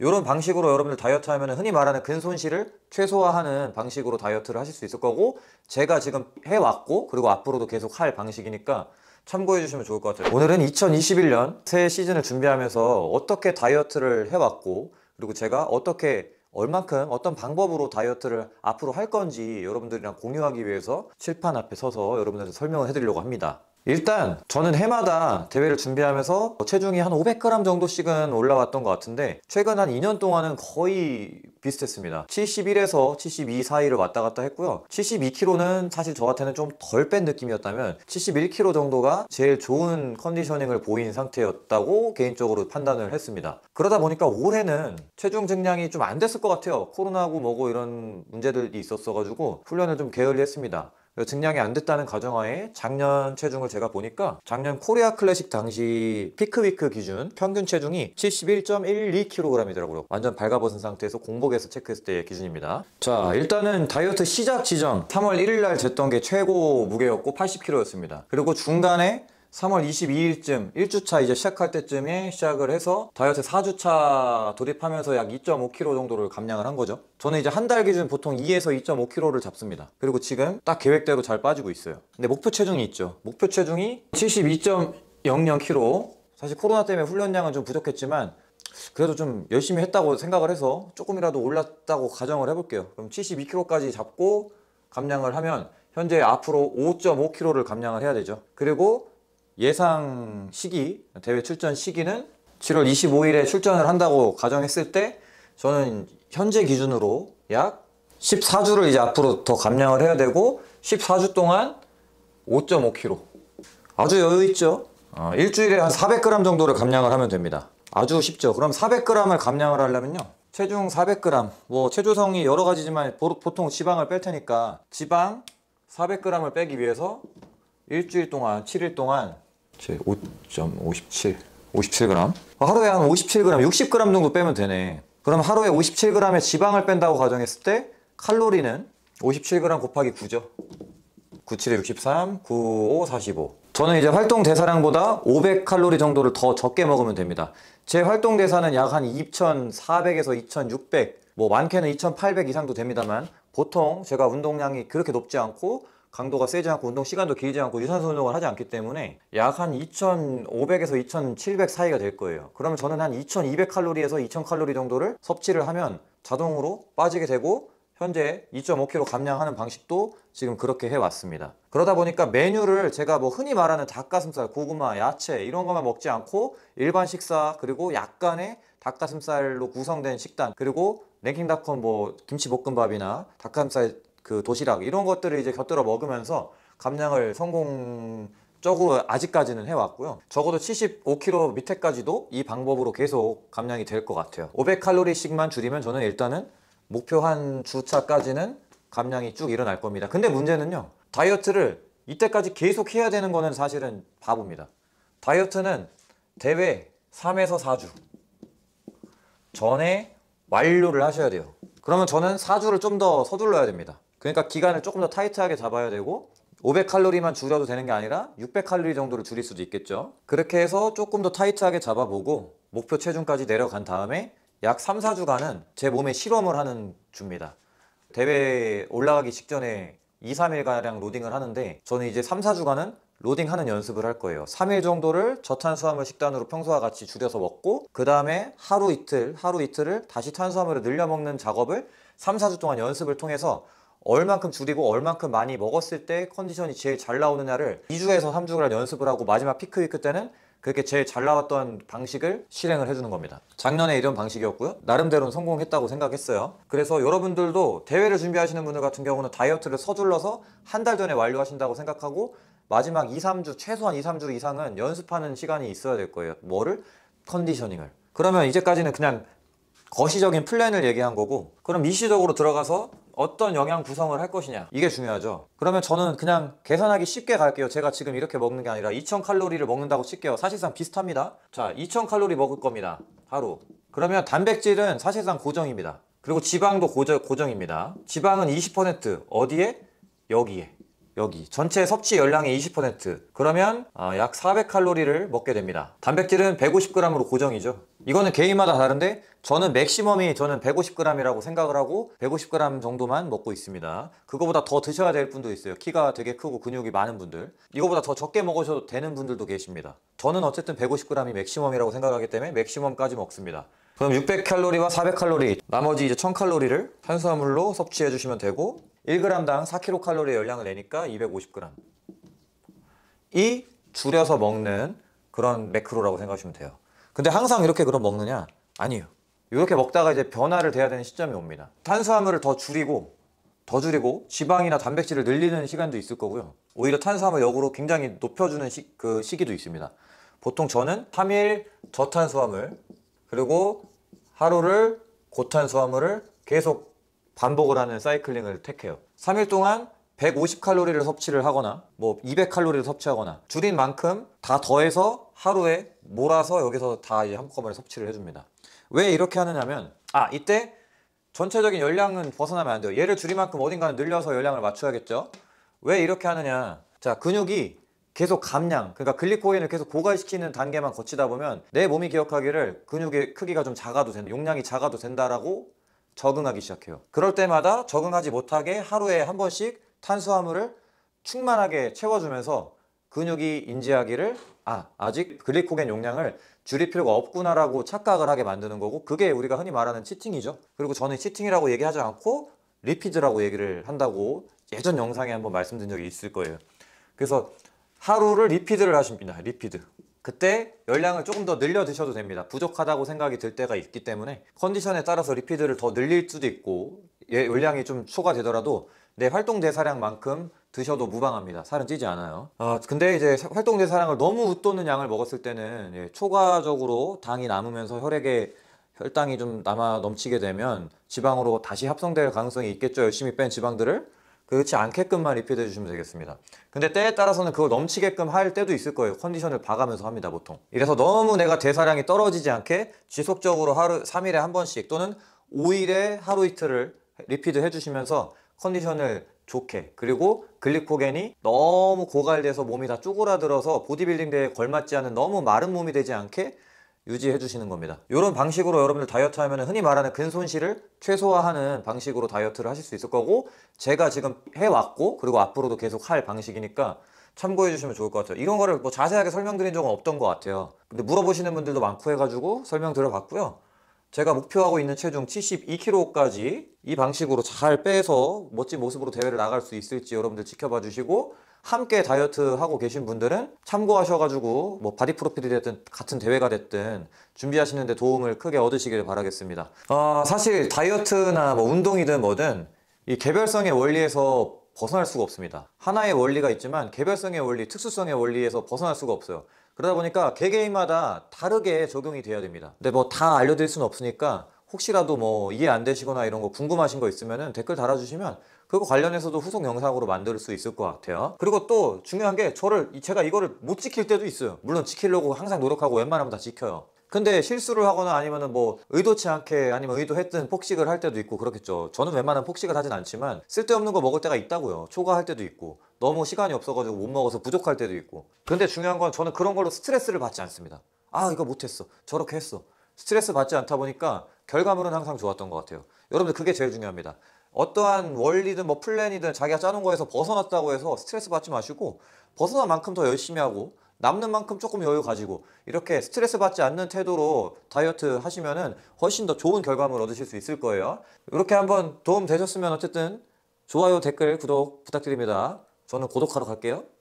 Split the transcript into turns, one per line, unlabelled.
이런 방식으로 여러분들 다이어트 하면 흔히 말하는 근손실을 최소화하는 방식으로 다이어트를 하실 수 있을 거고 제가 지금 해왔고 그리고 앞으로도 계속 할 방식이니까 참고해 주시면 좋을 것 같아요 오늘은 2021년 새 시즌을 준비하면서 어떻게 다이어트를 해왔고 그리고 제가 어떻게 얼만큼 어떤 방법으로 다이어트를 앞으로 할 건지 여러분들이랑 공유하기 위해서 칠판 앞에 서서 여러분들한테 설명을 해드리려고 합니다 일단 저는 해마다 대회를 준비하면서 체중이 한 500g 정도씩은 올라왔던 것 같은데 최근 한 2년 동안은 거의 비슷했습니다 71에서 72 사이를 왔다 갔다 했고요 72kg는 사실 저한테는 좀 덜 뺀 느낌이었다면 71kg 정도가 제일 좋은 컨디셔닝을 보인 상태였다고 개인적으로 판단을 했습니다 그러다 보니까 올해는 체중 증량이 좀 안 됐을 것 같아요 코로나고 뭐고 이런 문제들이 있었어가지고 훈련을 좀 게을리 했습니다 증량이 안 됐다는 가정하에 작년 체중을 제가 보니까 작년 코리아 클래식 당시 피크위크 기준 평균 체중이 71.12kg이더라고요. 완전 발가벗은 상태에서 공복에서 체크했을 때의 기준입니다. 자 일단은 다이어트 시작 지점 3월 1일 날 쟀던 게 최고 무게였고 80kg였습니다. 그리고 중간에 3월 22일쯤 1주차 이제 시작할 때쯤에 시작을 해서 다이어트 4주차 돌입하면서 약 2.5kg 정도를 감량을 한 거죠 저는 이제 한 달 기준 보통 2에서 2.5kg를 잡습니다 그리고 지금 딱 계획대로 잘 빠지고 있어요 근데 목표 체중이 있죠 목표 체중이 72.00kg 사실 코로나 때문에 훈련량은 좀 부족했지만 그래도 좀 열심히 했다고 생각을 해서 조금이라도 올랐다고 가정을 해볼게요 그럼 72kg까지 잡고 감량을 하면 현재 앞으로 5.5kg를 감량을 해야 되죠 그리고 예상 시기, 대회 출전 시기는 7월 25일에 출전을 한다고 가정했을 때 저는 현재 기준으로 약 14주를 이제 앞으로 더 감량을 해야 되고 14주 동안 5.5kg 아주 여유 있죠 어, 일주일에 한 400g 정도를 감량을 하면 됩니다 아주 쉽죠 그럼 400g을 감량을 하려면요 체중 400g 뭐 체조성이 여러 가지지만 보통 지방을 뺄 테니까 지방 400g을 빼기 위해서 일주일 동안 7일 동안 5.57 57g 하루에 한 57g 60g 정도 빼면 되네 그럼 하루에 57g의 지방을 뺀다고 가정했을 때 칼로리는 57g 곱하기 9죠 97에 63, 95, 45 저는 이제 활동 대사량보다 500칼로리 정도를 더 적게 먹으면 됩니다 제 활동 대사는 약 한 2400에서 2600뭐 많게는 2800 이상도 됩니다만 보통 제가 운동량이 그렇게 높지 않고 강도가 세지 않고 운동 시간도 길지 않고 유산소 운동을 하지 않기 때문에 약 한 2,500에서 2,700 사이가 될 거예요. 그러면 저는 한 2,200 칼로리에서 2,000 칼로리 정도를 섭취를 하면 자동으로 빠지게 되고 현재 2.5kg 감량하는 방식도 지금 그렇게 해왔습니다. 그러다 보니까 메뉴를 제가 뭐 흔히 말하는 닭가슴살, 고구마, 야채 이런 것만 먹지 않고 일반 식사 그리고 약간의 닭가슴살로 구성된 식단 그리고 랭킹닷컴 뭐 김치볶음밥이나 닭가슴살 그 도시락 이런 것들을 이제 곁들여 먹으면서 감량을 성공적으로 아직까지는 해왔고요. 적어도 75kg 밑에까지도 이 방법으로 계속 감량이 될 것 같아요. 500칼로리씩만 줄이면 저는 일단은 목표 한 주차까지는 감량이 쭉 일어날 겁니다. 근데 문제는요. 다이어트를 이때까지 계속 해야 되는 거는 사실은 바보입니다. 다이어트는 대회 3에서 4주 전에 완료를 하셔야 돼요. 그러면 저는 4주를 좀 더 서둘러야 됩니다. 그러니까 기간을 조금 더 타이트하게 잡아야 되고 500칼로리만 줄여도 되는 게 아니라 600칼로리 정도를 줄일 수도 있겠죠. 그렇게 해서 조금 더 타이트하게 잡아보고 목표 체중까지 내려간 다음에 약 3, 4주간은 제 몸에 실험을 하는 중입니다. 대회 올라가기 직전에 2, 3일가량 로딩을 하는데 저는 이제 3, 4주간은 로딩하는 연습을 할 거예요 3일 정도를 저탄수화물 식단으로 평소와 같이 줄여서 먹고 그 다음에 하루 이틀, 하루 이틀을 다시 탄수화물을 늘려 먹는 작업을 3, 4주 동안 연습을 통해서 얼만큼 줄이고 얼만큼 많이 먹었을 때 컨디션이 제일 잘나오느냐를 2주에서 3주간 연습을 하고 마지막 피크 위크 때는 그렇게 제일 잘 나왔던 방식을 실행을 해주는 겁니다 작년에 이런 방식이었고요 나름대로는 성공했다고 생각했어요 그래서 여러분들도 대회를 준비하시는 분들 같은 경우는 다이어트를 서둘러서 한 달 전에 완료하신다고 생각하고 마지막 2, 3주 최소한 2, 3주 이상은 연습하는 시간이 있어야 될 거예요 뭐를? 컨디셔닝을 그러면 이제까지는 그냥 거시적인 플랜을 얘기한 거고 그럼 미시적으로 들어가서 어떤 영양 구성을 할 것이냐 이게 중요하죠 그러면 저는 그냥 계산하기 쉽게 갈게요 제가 지금 이렇게 먹는 게 아니라 2000칼로리를 먹는다고 칠게요 사실상 비슷합니다 자 2000칼로리 먹을 겁니다 하루 그러면 단백질은 사실상 고정입니다 그리고 지방도 고정, 고정입니다 지방은 20% 어디에? 여기에 여기 전체 섭취 열량의 20% 그러면 아, 약 400칼로리를 먹게 됩니다 단백질은 150g으로 고정이죠 이거는 개인마다 다른데 저는 맥시멈이 저는 150g이라고 생각을 하고 150g 정도만 먹고 있습니다 그거보다 더 드셔야 될 분도 있어요 키가 되게 크고 근육이 많은 분들 이거보다 더 적게 먹으셔도 되는 분들도 계십니다 저는 어쨌든 150g이 맥시멈이라고 생각하기 때문에 맥시멈까지 먹습니다 그럼 600칼로리와 400칼로리 나머지 이제 1000칼로리를 탄수화물로 섭취해 주시면 되고 1g당 4kcal의 열량을 내니까 250g. 이 줄여서 먹는 그런 매크로라고 생각하시면 돼요. 근데 항상 이렇게 그럼 먹느냐? 아니요. 이렇게 먹다가 이제 변화를 돼야 되는 시점이 옵니다. 탄수화물을 더 줄이고 더 줄이고 지방이나 단백질을 늘리는 시간도 있을 거고요. 오히려 탄수화물 역으로 굉장히 높여주는 시, 그 시기도 있습니다. 보통 저는 3일 저탄수화물 그리고 하루를 고탄수화물을 계속 반복을 하는 사이클링을 택해요. 3일 동안 150칼로리를 섭취를 하거나 뭐 200칼로리를 섭취하거나 줄인 만큼 다 더해서 하루에 몰아서 여기서 다 이제 한꺼번에 섭취를 해줍니다. 왜 이렇게 하느냐면 아 이때 전체적인 열량은 벗어나면 안 돼요. 얘를 줄인 만큼 어딘가는 늘려서 열량을 맞춰야겠죠. 왜 이렇게 하느냐 자 근육이 계속 감량 그러니까 글리코인을 계속 고갈시키는 단계만 거치다 보면 내 몸이 기억하기를 근육의 크기가 좀 작아도 된다 용량이 작아도 된다라고 적응하기 시작해요. 그럴 때마다 적응하지 못하게 하루에 한 번씩 탄수화물을 충만하게 채워주면서 근육이 인지하기를 아 아직 글리코겐 용량을 줄일 필요가 없구나라고 착각을 하게 만드는 거고 그게 우리가 흔히 말하는 치팅이죠. 그리고 저는 치팅이라고 얘기하지 않고 리피드라고 얘기를 한다고 예전 영상에 한번 말씀드린 적이 있을 거예요. 그래서 하루를 리피드를 하십니다. 리피드. 그때 열량을 조금 더 늘려 드셔도 됩니다. 부족하다고 생각이 들 때가 있기 때문에 컨디션에 따라서 리피드를 더 늘릴 수도 있고 예, 열량이 좀 초과되더라도 내 활동 대사량만큼 드셔도 무방합니다. 살은 찌지 않아요. 아, 근데 이제 활동 대사량을 너무 웃도는 양을 먹었을 때는 예, 초과적으로 당이 남으면서 혈액에 혈당이 좀 남아 넘치게 되면 지방으로 다시 합성될 가능성이 있겠죠. 열심히 뺀 지방들을 그렇지 않게끔만 리피드해 주시면 되겠습니다 근데 때에 따라서는 그걸 넘치게끔 할 때도 있을 거예요 컨디션을 봐가면서 합니다 보통 이래서 너무 내가 대사량이 떨어지지 않게 지속적으로 하루 3일에 한 번씩 또는 5일에 하루 이틀을 리피드 해주시면서 컨디션을 좋게 그리고 글리코겐이 너무 고갈돼서 몸이 다 쪼그라들어서 보디빌딩 대회에 걸맞지 않은 너무 마른 몸이 되지 않게 유지해 주시는 겁니다 이런 방식으로 여러분들 다이어트 하면 흔히 말하는 근손실을 최소화하는 방식으로 다이어트를 하실 수 있을 거고 제가 지금 해왔고 그리고 앞으로도 계속 할 방식이니까 참고해 주시면 좋을 것 같아요 이런 거를 뭐 자세하게 설명드린 적은 없던 것 같아요 근데 물어보시는 분들도 많고 해가지고 설명 들어봤고요 제가 목표하고 있는 체중 72kg까지 이 방식으로 잘 빼서 멋진 모습으로 대회를 나갈 수 있을지 여러분들 지켜봐 주시고 함께 다이어트 하고 계신 분들은 참고하셔가지고 뭐 바디 프로필이 됐든 같은 대회가 됐든 준비하시는데 도움을 크게 얻으시길 바라겠습니다. 어, 사실 다이어트나 뭐 운동이든 뭐든 이 개별성의 원리에서 벗어날 수가 없습니다. 하나의 원리가 있지만 개별성의 원리, 특수성의 원리에서 벗어날 수가 없어요. 그러다 보니까 개개인마다 다르게 적용이 돼야 됩니다. 근데 뭐 다 알려드릴 수는 없으니까 혹시라도 뭐 이해 안 되시거나 이런 거 궁금하신 거 있으면 댓글 달아주시면 그거 관련해서도 후속 영상으로 만들 수 있을 것 같아요 그리고 또 중요한 게 저를 제가 이거를 못 지킬 때도 있어요 물론 지키려고 항상 노력하고 웬만하면 다 지켜요 근데 실수를 하거나 아니면은 뭐 의도치 않게 아니면 의도했든 폭식을 할 때도 있고 그렇겠죠 저는 웬만한 폭식을 하진 않지만 쓸데없는 거 먹을 때가 있다고요 초과할 때도 있고 너무 시간이 없어가지고 못 먹어서 부족할 때도 있고 근데 중요한 건 저는 그런 걸로 스트레스를 받지 않습니다 아 이거 못했어 저렇게 했어 스트레스 받지 않다 보니까 결과물은 항상 좋았던 것 같아요. 여러분들 그게 제일 중요합니다. 어떠한 원리든 뭐 플랜이든 자기가 짜놓은 거에서 벗어났다고 해서 스트레스 받지 마시고 벗어난 만큼 더 열심히 하고 남는 만큼 조금 여유 가지고 이렇게 스트레스 받지 않는 태도로 다이어트 하시면은 훨씬 더 좋은 결과물 얻으실 수 있을 거예요. 이렇게 한번 도움 되셨으면 어쨌든 좋아요, 댓글, 구독 부탁드립니다. 저는 고독하러 갈게요.